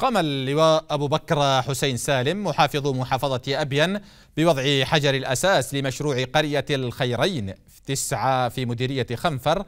قام اللواء أبو بكر حسين سالم محافظ محافظة أبين بوضع حجر الأساس لمشروع قرية الخيرين في تسعة في مديرية خنفر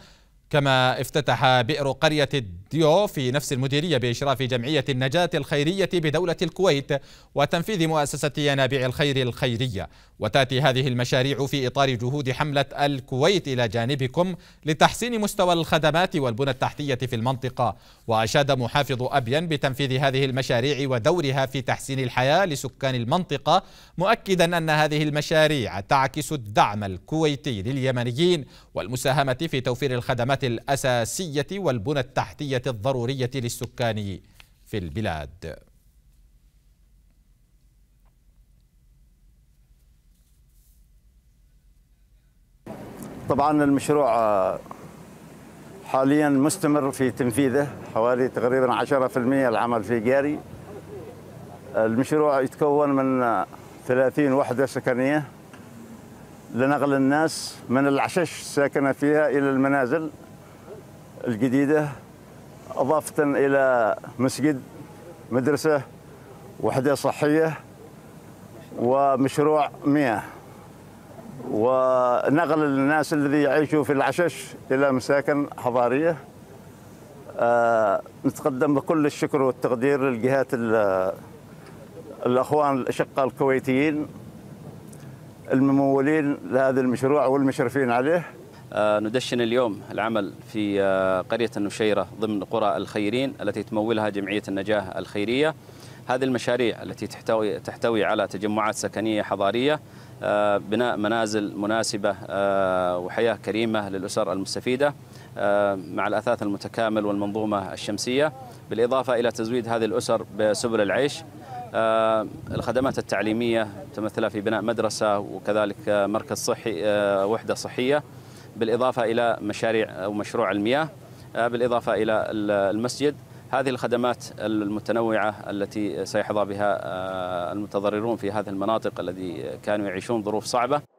كما افتتح بئر قرية الديو في نفس المديرية بإشراف جمعية النجاة الخيرية بدولة الكويت وتنفيذ مؤسسة ينابيع الخير الخيرية وتأتي هذه المشاريع في إطار جهود حملة الكويت إلى جانبكم لتحسين مستوى الخدمات والبنى التحتية في المنطقة وأشاد محافظ أبين بتنفيذ هذه المشاريع ودورها في تحسين الحياة لسكان المنطقة مؤكدا أن هذه المشاريع تعكس الدعم الكويتي لليمنيين والمساهمة في توفير الخدمات الأساسية والبنى التحتية الضرورية للسكان في البلاد طبعا المشروع آه، حاليا مستمر في تنفيذه حوالي تقريبا 10% العمل في جاري المشروع يتكون من 30 آه، وحدة سكنية لنقل الناس من العشش الساكنة فيها إلى المنازل الجديدة إضافة إلى مسجد مدرسة وحدة صحية ومشروع مياه ونقل الناس الذي يعيشوا في العشش إلى مساكن حضارية آه، نتقدم بكل الشكر والتقدير للجهات الأخوان الأشقاء الكويتيين الممولين لهذا المشروع والمشرفين عليه آه، ندشن اليوم العمل في آه، قرية النشيرة ضمن قرى الخيرين التي تمولها جمعية النجاة الخيرية هذه المشاريع التي تحتوي, تحتوي على تجمعات سكنية حضارية آه، بناء منازل مناسبة وحياة كريمة للأسر المستفيدة مع الأثاث المتكامل والمنظومة الشمسية بالإضافة إلى تزويد هذه الأسر بسبل العيش الخدمات التعليمية تمثلها في بناء مدرسة وكذلك مركز صحي وحدة صحية بالإضافة إلى مشاريع أو مشروع المياه آه، بالإضافة إلى المسجد هذه الخدمات المتنوعة التي سيحظى بها آه، المتضررون في هذه المناطق الذي كانوا يعيشون ظروف صعبة